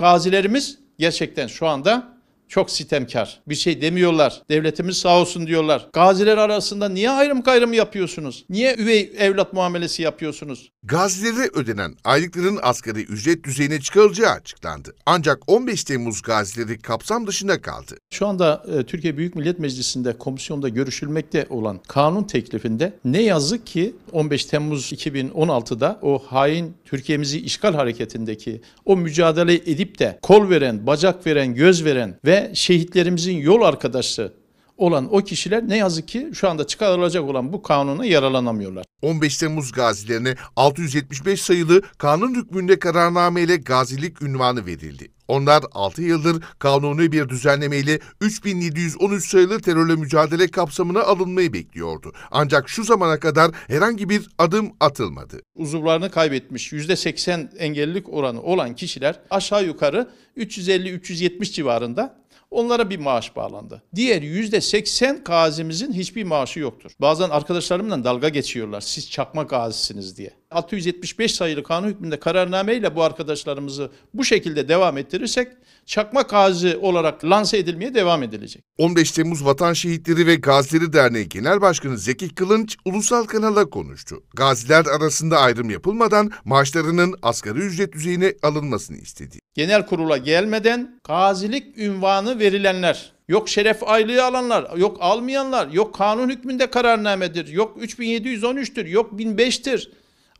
gazilerimiz gerçekten şu anda çok sitemkar. Bir şey demiyorlar. Devletimiz sağ olsun diyorlar. Gaziler arasında niye ayrım kayrım yapıyorsunuz? Niye üvey evlat muamelesi yapıyorsunuz? Gazilere ödenen aylıkların asgari ücret düzeyine çıkarılacağı açıklandı. Ancak 15 Temmuz gazileri kapsam dışında kaldı. Şu anda e, Türkiye Büyük Millet Meclisi'nde komisyonda görüşülmekte olan kanun teklifinde ne yazık ki 15 Temmuz 2016'da o hain Türkiye'mizi işgal hareketindeki o mücadele edip de kol veren, bacak veren, göz veren ve şehitlerimizin yol arkadaşı olan o kişiler ne yazık ki şu anda çıkarılacak olan bu kanuna yaralanamıyorlar. 15 Temmuz gazilerine 675 sayılı kanun hükmünde kararnameyle gazilik ünvanı verildi. Onlar 6 yıldır kanuni bir düzenlemeyle 3713 sayılı terörle mücadele kapsamına alınmayı bekliyordu. Ancak şu zamana kadar herhangi bir adım atılmadı. Uzuvlarını kaybetmiş %80 engellilik oranı olan kişiler aşağı yukarı 350-370 civarında Onlara bir maaş bağlandı. Diğer %80 gazimizin hiçbir maaşı yoktur. Bazen arkadaşlarımla dalga geçiyorlar. Siz çakma gazisiniz diye. 675 sayılı kanun hükmünde kararnameyle bu arkadaşlarımızı bu şekilde devam ettirirsek çakma gazi olarak lanse edilmeye devam edilecek. 15 Temmuz Vatan Şehitleri ve Gazileri Derneği Genel Başkanı Zeki Kılınç ulusal kanala konuştu. Gaziler arasında ayrım yapılmadan maaşlarının asgari ücret düzeyine alınmasını istedi genel kurula gelmeden gazilik ünvanı verilenler, yok şeref aylığı alanlar, yok almayanlar, yok kanun hükmünde kararnamedir, yok 3713'tür, yok 1005'tir.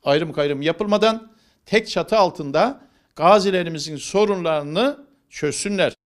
Ayrım kayrım yapılmadan tek çatı altında gazilerimizin sorunlarını çözsünler.